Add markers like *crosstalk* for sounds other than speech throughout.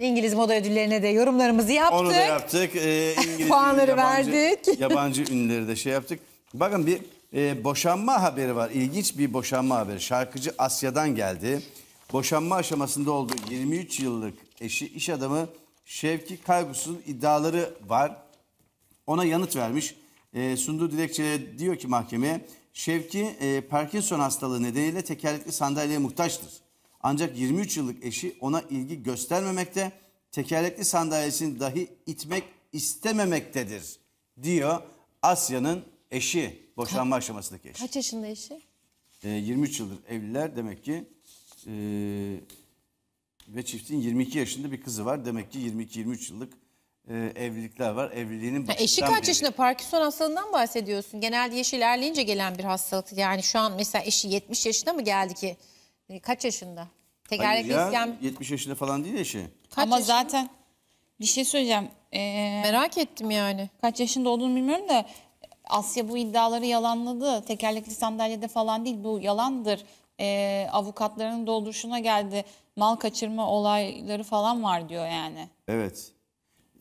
İngiliz moda ödüllerine de yorumlarımızı yaptık. Onu da yaptık. Ee, *laughs* Puanları yabancı, verdik. *laughs* Yabancı ünlüleri de şey yaptık. Bakın bir e, boşanma haberi var. İlginç bir boşanma haberi. Şarkıcı Asya'dan geldi. Boşanma aşamasında olduğu 23 yıllık eşi iş adamı Şevki Kaygus'un iddiaları var. Ona yanıt vermiş. E, sunduğu dilekçede diyor ki mahkemeye Şevki e, Parkinson hastalığı nedeniyle tekerlekli sandalyeye muhtaçtır. Ancak 23 yıllık eşi ona ilgi göstermemekte, tekerlekli sandalyesini dahi itmek istememektedir diyor Asya'nın eşi, boşanma Ka- aşamasındaki eşi. Kaç yaşında eşi? E, ee, 23 yıldır evliler demek ki e, ve çiftin 22 yaşında bir kızı var. Demek ki 22-23 yıllık e, evlilikler var. Evliliğinin ha, Eşi kaç beri. yaşında? Parkinson hastalığından bahsediyorsun. Genelde yaş ilerleyince gelen bir hastalık. Yani şu an mesela eşi 70 yaşında mı geldi ki? E, kaç yaşında? Tekerlekli Hayır ya, iskan 70 yaşında falan değil eşi. Şey. Kaç Ama yaşında? zaten bir şey söyleyeceğim. Ee, merak ettim yani. Kaç yaşında olduğunu bilmiyorum da Asya bu iddiaları yalanladı. Tekerlekli sandalyede falan değil bu yalandır. Ee, avukatların dolduruşuna geldi. Mal kaçırma olayları falan var diyor yani. Evet.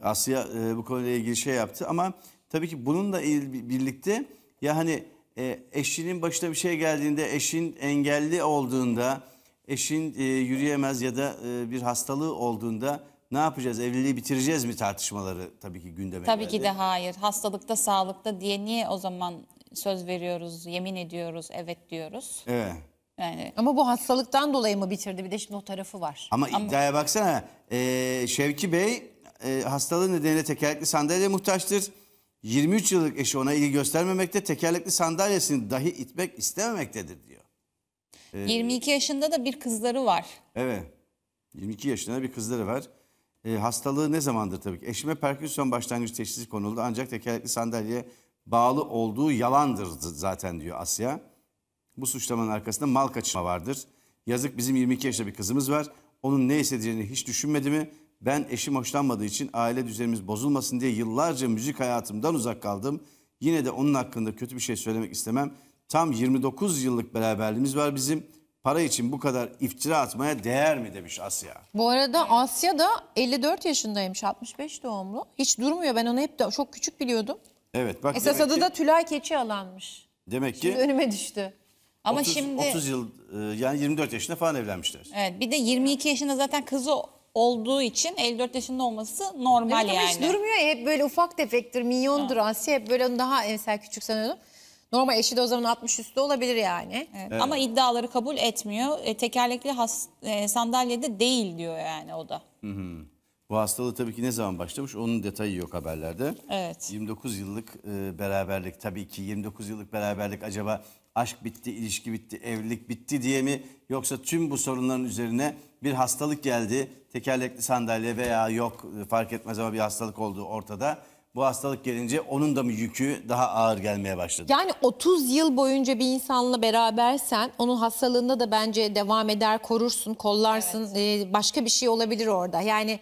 Asya e, bu konuyla ilgili şey yaptı ama tabii ki bununla birlikte ya hani e, eşinin başına bir şey geldiğinde, eşin engelli olduğunda eşin e, yürüyemez ya da e, bir hastalığı olduğunda ne yapacağız? Evliliği bitireceğiz mi tartışmaları tabii ki gündeme Tabii geldi. ki de hayır. Hastalıkta, sağlıkta diye niye o zaman söz veriyoruz, yemin ediyoruz, evet diyoruz? Evet. Yani Ama bu hastalıktan dolayı mı bitirdi? Bir de şimdi o tarafı var. ama, iddiaya baksana. e, Şevki Bey e, hastalığı nedeniyle tekerlekli sandalyeye muhtaçtır. 23 yıllık eşi ona ilgi göstermemekte, tekerlekli sandalyesini dahi itmek istememektedir diyor. 22 ee, yaşında da bir kızları var. Evet. 22 yaşında bir kızları var. E, hastalığı ne zamandır tabii ki? Eşime Parkinson başlangıç teşhisi konuldu ancak tekerlekli sandalye bağlı olduğu yalandır zaten diyor Asya. Bu suçlamanın arkasında mal kaçırma vardır. Yazık bizim 22 yaşında bir kızımız var. Onun ne hissedeceğini hiç düşünmedi mi? Ben eşim hoşlanmadığı için aile düzenimiz bozulmasın diye yıllarca müzik hayatımdan uzak kaldım. Yine de onun hakkında kötü bir şey söylemek istemem. Tam 29 yıllık beraberliğimiz var bizim. Para için bu kadar iftira atmaya değer mi demiş Asya. Bu arada Asya da 54 yaşındaymış 65 doğumlu. Hiç durmuyor ben onu hep de çok küçük biliyordum. Evet bak Esas adı ki, da Tülay Keçi alanmış. Demek ki. Şimdi önüme düştü. Ama 30, şimdi 30 yıl e, yani 24 yaşında falan evlenmişler. Evet bir de 22 yaşında zaten kızı olduğu için 54 yaşında olması normal evet, yani. Hiç durmuyor hep böyle ufak defektir. minyondur, ha. Asya hep böyle daha mesela küçük sanıyordum. Normal eşi de o zaman 60 üstü olabilir yani. Evet. Evet. Ama iddiaları kabul etmiyor. E, tekerlekli has, e, sandalyede değil diyor yani o da. Hı hı. Bu hastalığı tabii ki ne zaman başlamış onun detayı yok haberlerde. Evet. 29 yıllık e, beraberlik tabii ki 29 yıllık beraberlik acaba aşk bitti, ilişki bitti, evlilik bitti diye mi yoksa tüm bu sorunların üzerine bir hastalık geldi. Tekerlekli sandalye veya yok e, fark etmez ama bir hastalık olduğu ortada bu hastalık gelince onun da mı yükü daha ağır gelmeye başladı? Yani 30 yıl boyunca bir insanla berabersen onun hastalığında da bence devam eder, korursun, kollarsın. Evet. Ee, başka bir şey olabilir orada. Yani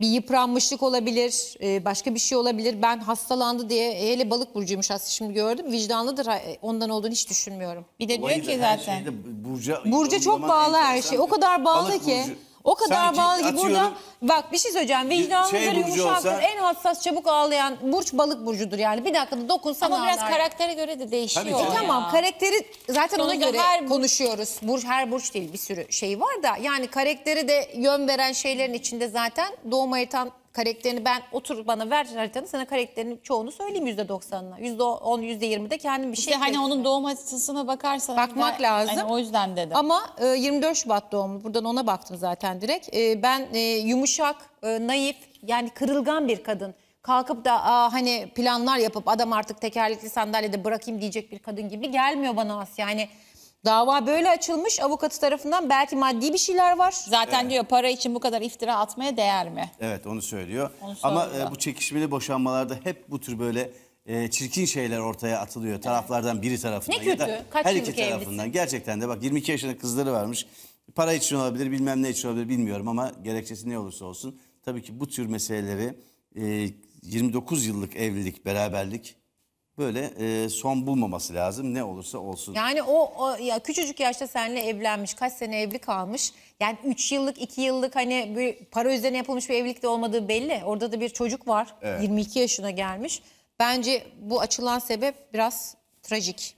bir yıpranmışlık olabilir, e, başka bir şey olabilir. Ben hastalandı diye hele balık burcuymuş aslında şimdi gördüm. Vicdanlıdır e, ondan olduğunu hiç düşünmüyorum. Bir de Olayı diyor ki zaten. Şeyde, burca burca çok bağlı her şey. O kadar bağlı balık ki. Burcu. O kadar Sanki bağlı ki burada bak bir şey söyleyeceğim. Vicdanımızdır şey yumuşaktır. olsa- En hassas çabuk ağlayan burç balık burcudur yani. Bir dakika dokunsan Ama ağlar. biraz karaktere göre de değişiyor. Tabii Tamam karakteri zaten ona göre her konuşuyoruz. Burç her burç değil bir sürü şey var da yani karakteri de yön veren şeylerin içinde zaten doğum haritan karakterini ben otur bana ver haritanı sana karakterinin çoğunu söyleyeyim yüzde doksanına. Yüzde on, yüzde yirmi de kendim bir şey. İşte hani yapayım. onun doğum haritasına bakarsan. Bakmak ben, hani lazım. Hani o yüzden dedim. Ama e, 24 Şubat doğumlu buradan ona baktım zaten direkt. E, ben e, yumuşak, e, naif yani kırılgan bir kadın. Kalkıp da Aa, hani planlar yapıp adam artık tekerlekli sandalyede bırakayım diyecek bir kadın gibi gelmiyor bana as yani. Dava böyle açılmış avukatı tarafından belki maddi bir şeyler var. Zaten evet. diyor para için bu kadar iftira atmaya değer mi? Evet onu söylüyor. Onu Ama e, bu çekişmeli boşanmalarda hep bu tür böyle e, çirkin şeyler ortaya atılıyor. Evet. Taraflardan biri tarafından. Ne kötü. Kaç her iki tarafından. Evlisin? Gerçekten de bak 22 yaşında kızları varmış. Para için olabilir bilmem ne için olabilir bilmiyorum ama gerekçesi ne olursa olsun. Tabii ki bu tür meseleleri 29 e, yıllık evlilik, beraberlik böyle e, son bulmaması lazım ne olursa olsun. Yani o, o ya küçücük yaşta seninle evlenmiş, kaç sene evli kalmış. Yani 3 yıllık, 2 yıllık hani bir para üzerine yapılmış bir evlilik de olmadığı belli. Orada da bir çocuk var. Evet. 22 yaşına gelmiş. Bence bu açılan sebep biraz trajik.